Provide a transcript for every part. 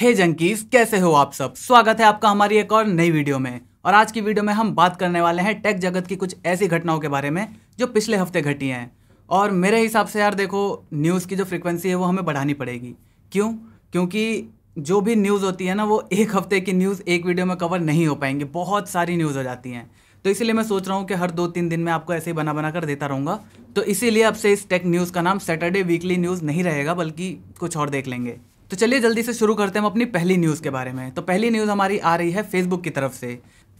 हे junkies कैसे हो आप सब स्वागत है आपका हमारी एक और नई वीडियो में और आज की वीडियो में हम बात करने वाले हैं टेक जगत की कुछ ऐसी घटनाओं के बारे में जो पिछले हफ्ते घटी हैं और मेरे हिसाब से यार देखो न्यूज़ की जो फ्रिक्वेंसी है वो हमें बढ़ानी पड़ेगी क्यों क्योंकि जो भी न्यूज़ होती है ना वो एक हफ्ते की न्यूज़ एक वीडियो में कवर नहीं हो पाएंगी बहुत सारी न्यूज़ हो जाती हैं तो इसीलिए मैं सोच रहा हूँ कि हर दो तीन दिन में आपको ऐसे ही बना बना कर देता रहूँगा तो इसीलिए अब से इस टेक न्यूज़ का नाम सैटरडे वीकली न्यूज़ नहीं रहेगा बल्कि कुछ और देख लेंगे तो चलिए जल्दी से शुरू करते हैं हम अपनी पहली न्यूज़ के बारे में तो पहली न्यूज़ हमारी आ रही है फेसबुक की तरफ से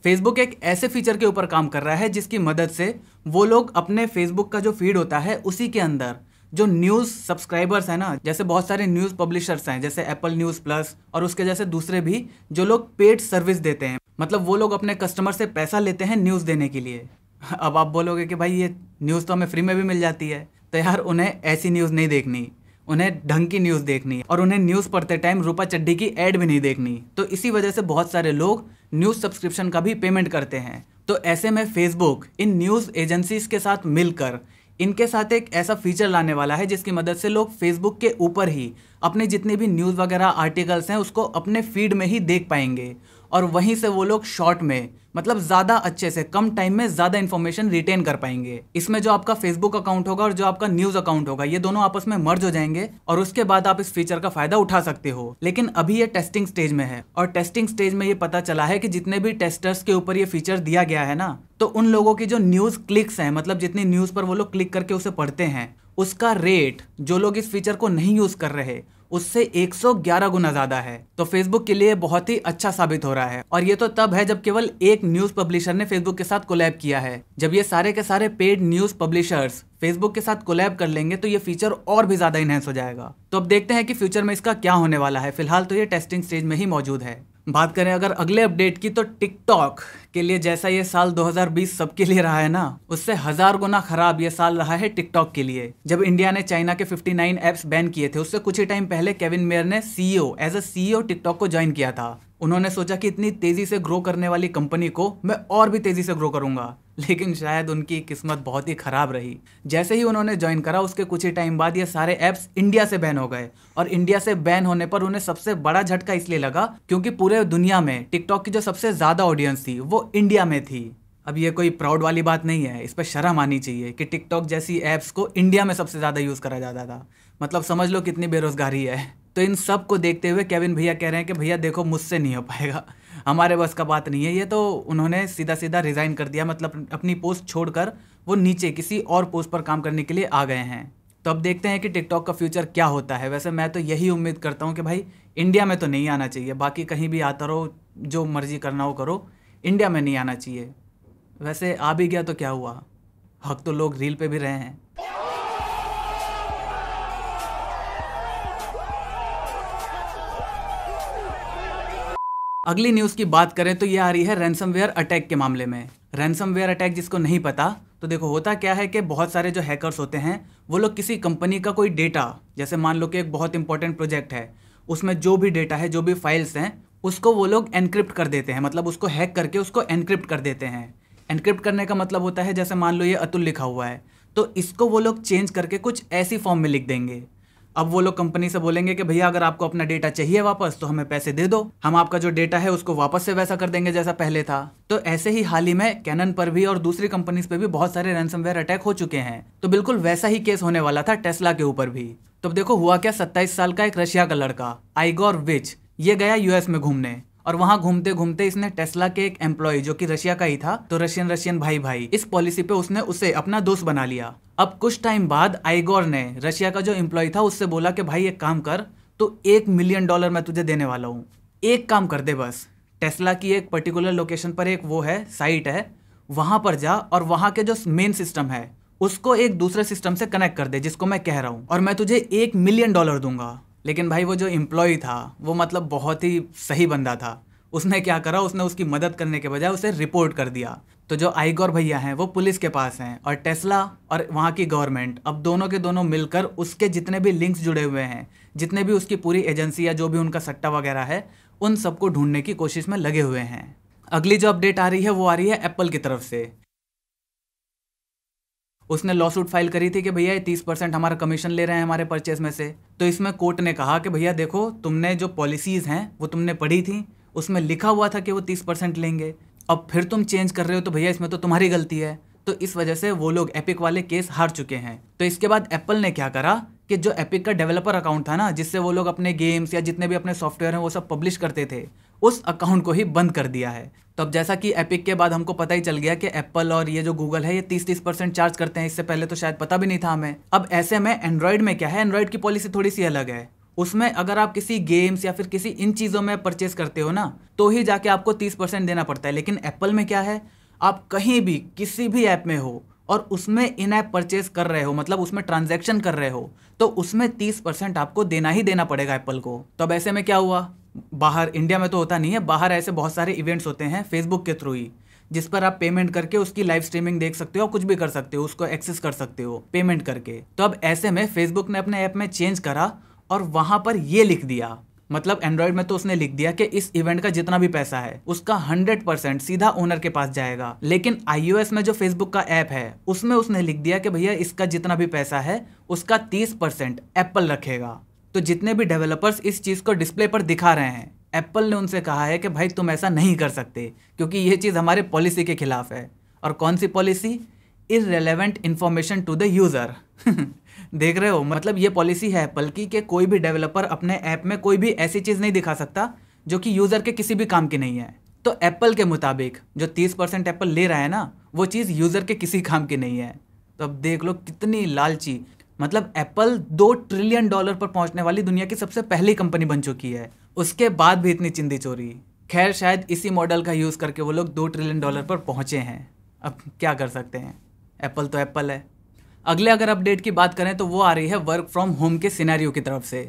फेसबुक एक ऐसे फीचर के ऊपर काम कर रहा है जिसकी मदद से वो लोग अपने फेसबुक का जो फीड होता है उसी के अंदर जो न्यूज़ सब्सक्राइबर्स हैं ना जैसे बहुत सारे न्यूज़ पब्लिशर्स हैं जैसे एप्पल न्यूज़ प्लस और उसके जैसे दूसरे भी जो लोग पेड सर्विस देते हैं मतलब वो लोग अपने कस्टमर से पैसा लेते हैं न्यूज़ देने के लिए अब आप बोलोगे कि भाई ये न्यूज़ तो हमें फ्री में भी मिल जाती है तो यार उन्हें ऐसी न्यूज़ नहीं देखनी उन्हें ढंग की न्यूज़ देखनी और उन्हें न्यूज़ पढ़ते टाइम रूपा चड्डी की एड भी नहीं देखनी तो इसी वजह से बहुत सारे लोग न्यूज़ सब्सक्रिप्शन का भी पेमेंट करते हैं तो ऐसे में फेसबुक इन न्यूज़ एजेंसीज के साथ मिलकर इनके साथ एक ऐसा फीचर लाने वाला है जिसकी मदद से लोग फेसबुक के ऊपर ही अपने जितने भी न्यूज़ वगैरह आर्टिकल्स हैं उसको अपने फीड में ही देख पाएंगे और वहीं से वो लोग शॉर्ट में मतलब ज़्यादा अच्छे से कम टाइम में ज़्यादा इन्फॉर्मेशन रिटेन कर पाएंगे इसमें जो आपका फेसबुक अकाउंट होगा और जो आपका न्यूज़ अकाउंट होगा ये दोनों आपस में मर्ज हो जाएंगे और उसके बाद आप इस फीचर का फायदा उठा सकते हो लेकिन अभी ये टेस्टिंग स्टेज में है और टेस्टिंग स्टेज में ये पता चला है कि जितने भी टेस्टर्स के ऊपर ये फीचर दिया गया है ना तो उन लोगों की जो न्यूज़ क्लिक्स हैं मतलब जितनी न्यूज़ पर वो लोग क्लिक करके उसे पढ़ते हैं उसका रेट जो लोग इस फीचर को नहीं यूज़ कर रहे उससे 111 गुना ज्यादा है तो फेसबुक के लिए बहुत ही अच्छा साबित हो रहा है और ये तो तब है जब केवल एक न्यूज पब्लिशर ने फेसबुक के साथ कोलैब किया है जब ये सारे के सारे पेड न्यूज पब्लिशर्स फेसबुक के साथ कोलैब कर लेंगे तो ये फीचर और भी ज्यादा इनहेंस हो जाएगा तो अब देखते हैं कि फ्यूचर में इसका क्या होने वाला है फिलहाल तो ये टेस्टिंग स्टेज में ही मौजूद है बात करें अगर अगले अपडेट की तो टिकटॉक के लिए जैसा ये साल 2020 सबके लिए रहा है ना उससे हजार गुना खराब ये साल रहा है टिकटॉक के लिए जब इंडिया ने चाइना के 59 एप्स बैन किए थे उससे कुछ ही टाइम पहले केविन मेयर ने CEO as a CEO TikTok को ज्वाइन किया था उन्होंने सोचा कि इतनी तेजी से ग्रो करने वाली कंपनी को मैं और भी तेजी से ग्रो करूंगा लेकिन शायद उनकी किस्मत बहुत ही ख़राब रही जैसे ही उन्होंने ज्वाइन करा उसके कुछ ही टाइम बाद ये सारे ऐप्स इंडिया से बैन हो गए और इंडिया से बैन होने पर उन्हें सबसे बड़ा झटका इसलिए लगा क्योंकि पूरे दुनिया में टिकटॉक की जो सबसे ज़्यादा ऑडियंस थी वो इंडिया में थी अब ये कोई प्राउड वाली बात नहीं है इस पर शर्म आनी चाहिए कि टिकटॉक जैसी ऐप्स को इंडिया में सबसे ज़्यादा यूज़ करा जाता था मतलब समझ लो कितनी बेरोज़गारी है तो इन सब को देखते हुए केविन भैया कह रहे हैं कि भैया देखो मुझसे नहीं हो पाएगा हमारे बस का बात नहीं है ये तो उन्होंने सीधा सीधा रिज़ाइन कर दिया मतलब अपनी पोस्ट छोड़कर वो नीचे किसी और पोस्ट पर काम करने के लिए आ गए हैं तो अब देखते हैं कि टिकटॉक का फ्यूचर क्या होता है वैसे मैं तो यही उम्मीद करता हूँ कि भाई इंडिया में तो नहीं आना चाहिए बाकी कहीं भी आता रहो जो मर्जी करना हो करो इंडिया में नहीं आना चाहिए वैसे आ भी गया तो क्या हुआ हक तो लोग रील पे भी रहे हैं अगली न्यूज़ की बात करें तो ये आ रही है रैनसमवेयर अटैक के मामले में रैनसमवेयर अटैक जिसको नहीं पता तो देखो होता क्या है कि बहुत सारे जो हैकर्स होते हैं वो लोग किसी कंपनी का कोई डेटा जैसे मान लो कि एक बहुत इंपॉर्टेंट प्रोजेक्ट है उसमें जो भी डेटा है जो भी फाइल्स हैं उसको वो लोग एनक्रिप्ट कर देते हैं मतलब उसको हैक करके उसको एनक्रिप्ट कर देते हैं एनक्रिप्ट करने का मतलब होता है जैसे मान लो ये अतुल लिखा हुआ है तो इसको वो लोग चेंज करके कुछ ऐसी फॉर्म में लिख देंगे अब वो लोग कंपनी से बोलेंगे कि भैया अगर आपको अपना डेटा चाहिए वापस तो हमें पैसे दे दो हम आपका जो डेटा है उसको वापस से वैसा कर देंगे जैसा पहले था तो ऐसे ही हाल ही में कैनन पर भी और दूसरी कंपनीज पे भी बहुत सारे रैनसमवेयर अटैक हो चुके हैं तो बिल्कुल वैसा ही केस होने वाला था टेस्ला के ऊपर भी तो देखो हुआ क्या सत्ताईस साल का एक रशिया का लड़का आईगोर विच ये गया यूएस में घूमने और वहां घूमते घूमते इसने टेस्ला के एक एम्प्लॉय जो कि रशिया का ही था तो रशियन रशियन भाई भाई इस पॉलिसी पे उसने उसे अपना दोस्त बना लिया अब कुछ टाइम बाद आइगोर ने रशिया का जो एम्प्लॉय था उससे बोला कि भाई एक काम कर तो एक मिलियन डॉलर मैं तुझे देने वाला हूँ एक काम कर दे बस टेस्ला की एक पर्टिकुलर लोकेशन पर एक वो है साइट है वहां पर जा और वहां के जो मेन सिस्टम है उसको एक दूसरे सिस्टम से कनेक्ट कर दे जिसको मैं कह रहा हूँ और मैं तुझे एक मिलियन डॉलर दूंगा लेकिन भाई वो जो एम्प्लॉय था वो मतलब बहुत ही सही बंदा था उसने क्या करा उसने उसकी मदद करने के बजाय उसे रिपोर्ट कर दिया तो जो आइगोर भैया हैं वो पुलिस के पास हैं और टेस्ला और वहाँ की गवर्नमेंट अब दोनों के दोनों मिलकर उसके जितने भी लिंक्स जुड़े हुए हैं जितने भी उसकी पूरी एजेंसी या जो भी उनका सट्टा वगैरह है उन सबको ढूंढने की कोशिश में लगे हुए हैं अगली जो अपडेट आ रही है वो आ रही है एप्पल की तरफ से उसने लॉ सूट फाइल करी थी कि भैया ये तीस परसेंट हमारा कमीशन ले रहे हैं हमारे परचेज में से तो इसमें कोर्ट ने कहा कि भैया देखो तुमने जो पॉलिसीज़ हैं वो तुमने पढ़ी थी उसमें लिखा हुआ था कि वो तीस परसेंट लेंगे अब फिर तुम चेंज कर रहे हो तो भैया इसमें तो तुम्हारी गलती है तो इस वजह से वो लोग एपिक वाले केस हार चुके हैं तो इसके बाद एप्पल ने क्या करा कि जो एपिक का डेवलपर अकाउंट था ना जिससे वो लोग अपने गेम्स या जितने भी अपने सॉफ्टवेयर हैं वो सब पब्लिश करते थे उस अकाउंट को ही बंद कर दिया है तो अब जैसा कि एपिक के बाद हमको पता ही चल गया कि एप्पल और ये जो गूगल है ये तीस तीस परसेंट चार्ज करते हैं इससे पहले तो शायद पता भी नहीं था हमें अब ऐसे में एंड्रॉयड में क्या है एंड्रॉयड की पॉलिसी थोड़ी सी अलग है उसमें अगर आप किसी गेम्स या फिर किसी इन चीज़ों में परचेस करते हो ना तो ही जाके आपको तीस परसेंट देना पड़ता है लेकिन एप्पल में क्या है आप कहीं भी किसी भी ऐप में हो और उसमें इन ऐप परचेज कर रहे हो मतलब उसमें ट्रांजेक्शन कर रहे हो तो उसमें तीस परसेंट आपको देना ही देना पड़ेगा एप्पल को तो अब ऐसे में क्या हुआ बाहर इंडिया में तो होता नहीं है बाहर ऐसे बहुत सारे इवेंट्स होते हैं फेसबुक के थ्रू ही जिस पर आप पेमेंट करके उसकी लाइव स्ट्रीमिंग देख सकते हो कुछ भी कर सकते हो उसको एक्सेस कर सकते हो पेमेंट करके तो अब ऐसे में फेसबुक ने अपने ऐप में चेंज करा और वहां पर यह लिख दिया मतलब एंड्रॉइड में तो उसने लिख दिया कि इस इवेंट का जितना भी पैसा है उसका 100% सीधा ओनर के पास जाएगा लेकिन आईओएस में जो फेसबुक का ऐप है उसमें उसने लिख दिया कि भैया इसका जितना भी पैसा है उसका 30% एप्पल रखेगा तो जितने भी डेवलपर्स इस चीज़ को डिस्प्ले पर दिखा रहे हैं एप्पल ने उनसे कहा है कि भाई तुम ऐसा नहीं कर सकते क्योंकि यह चीज़ हमारे पॉलिसी के खिलाफ है और कौन सी policy relevant information to the user देख रहे हो मतलब ये पॉलिसी है एप्पल की कि कोई भी डेवलपर अपने ऐप में कोई भी ऐसी चीज़ नहीं दिखा सकता जो कि यूज़र के किसी भी काम की नहीं है तो एप्पल के मुताबिक जो तीस परसेंट एप्पल ले रहा है ना वो चीज़ यूज़र के किसी काम की नहीं है तो अब देख लो कितनी लालची मतलब एप्पल दो ट्रिलियन डॉलर पर पहुंचने वाली दुनिया की सबसे पहली कंपनी बन चुकी है उसके बाद भी इतनी चिंदी चोरी खैर शायद इसी मॉडल का यूज़ करके वो लोग दो ट्रिलियन डॉलर पर पहुंचे हैं अब क्या कर सकते हैं एप्पल तो एप्पल है अगले अगर अपडेट की बात करें तो वो आ रही है वर्क फ्रॉम होम के सिनेरियो की तरफ से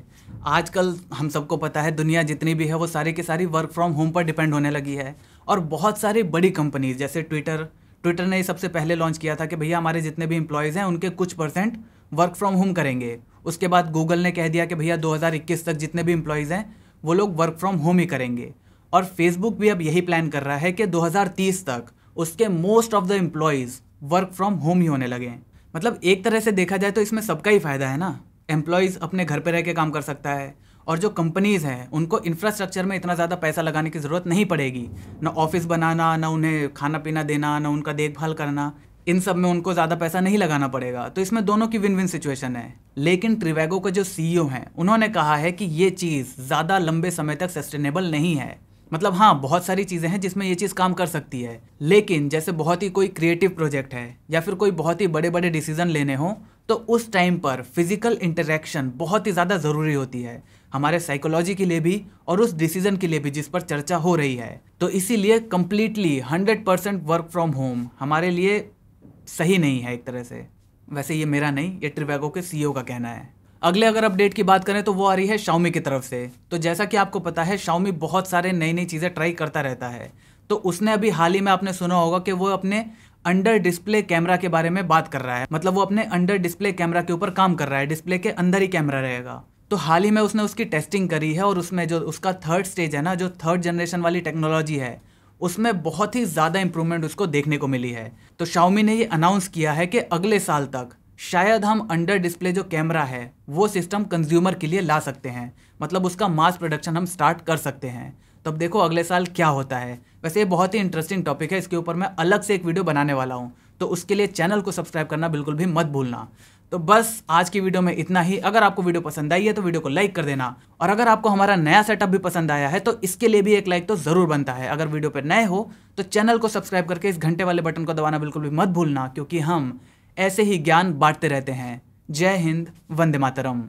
आजकल हम सबको पता है दुनिया जितनी भी है वो सारी की सारी वर्क फ्रॉम होम पर डिपेंड होने लगी है और बहुत सारी बड़ी कंपनीज जैसे ट्विटर ट्विटर ने सबसे पहले लॉन्च किया था कि भैया हमारे जितने भी इम्प्लॉयज़ हैं उनके कुछ परसेंट वर्क फ्रॉम होम करेंगे उसके बाद गूगल ने कह दिया कि भैया 2021 तक जितने भी एम्प्लॉयज़ हैं वो लोग वर्क फ्रॉम होम ही करेंगे और फेसबुक भी अब यही प्लान कर रहा है कि 2030 तक उसके most of the employees work from home ही होने लगें मतलब एक तरह से देखा जाए तो इसमें सबका ही फ़ायदा है ना एम्प्लॉयज़ अपने घर पर रह के काम कर सकता है और जो कंपनीज़ हैं उनको इंफ्रास्ट्रक्चर में इतना ज़्यादा पैसा लगाने की ज़रूरत नहीं पड़ेगी ना ऑफिस बनाना ना उन्हें खाना पीना देना ना उनका देखभाल करना इन सब में उनको ज़्यादा पैसा नहीं लगाना पड़ेगा तो इसमें दोनों की विन विन सिचुएशन है लेकिन ट्रिवेगो के जो सीईओ हैं उन्होंने कहा है कि ये चीज़ ज़्यादा लंबे समय तक सस्टेनेबल नहीं है मतलब हाँ बहुत सारी चीज़ें हैं जिसमें ये चीज़ काम कर सकती है लेकिन जैसे बहुत ही कोई क्रिएटिव प्रोजेक्ट है या फिर कोई बहुत ही बड़े बड़े डिसीजन लेने हों तो उस टाइम पर फिजिकल इंटरेक्शन बहुत ही ज़्यादा ज़रूरी होती है हमारे साइकोलॉजी के लिए भी और उस डिसीजन के लिए भी जिस पर चर्चा हो रही है तो इसीलिए completely hundred percent work from home हमारे लिए सही नहीं है एक तरह से वैसे ये मेरा नहीं ये ट्रिवैगो के सीईओ e का कहना है अगले अगर अपडेट की बात करें तो वो आ रही है शाओमी की तरफ से तो जैसा कि आपको पता है शाओमी बहुत सारे नई नई चीज़ें ट्राई करता रहता है तो उसने अभी हाल ही में आपने सुना होगा कि वो अपने अंडर डिस्प्ले कैमरा के बारे में बात कर रहा है मतलब वो अपने अंडर डिस्प्ले कैमरा के ऊपर काम कर रहा है डिस्प्ले के अंदर ही कैमरा रहेगा तो हाल ही में उसने उसकी टेस्टिंग करी है और उसमें जो उसका थर्ड स्टेज है ना जो थर्ड जनरेशन वाली टेक्नोलॉजी है उसमें बहुत ही ज़्यादा इंप्रूवमेंट उसको देखने को मिली है तो शाओमी ने ये अनाउंस किया है कि अगले साल तक शायद हम अंडर डिस्प्ले जो कैमरा है वो सिस्टम कंज्यूमर के लिए ला सकते हैं मतलब उसका मास प्रोडक्शन हम स्टार्ट कर सकते हैं तो अब देखो अगले साल क्या होता है वैसे ये बहुत ही इंटरेस्टिंग टॉपिक है इसके ऊपर मैं अलग से एक वीडियो बनाने वाला हूँ तो उसके लिए चैनल को सब्सक्राइब करना बिल्कुल भी मत भूलना तो बस आज की वीडियो में इतना ही अगर आपको वीडियो पसंद आई है तो वीडियो को लाइक कर देना और अगर आपको हमारा नया सेटअप भी पसंद आया है तो इसके लिए भी एक लाइक तो ज़रूर बनता है अगर वीडियो पर नए हो तो चैनल को सब्सक्राइब करके इस घंटे वाले बटन को दबाना बिल्कुल भी मत भूलना क्योंकि हम ऐसे ही ज्ञान बांटते रहते हैं जय हिंद वंदे मातरम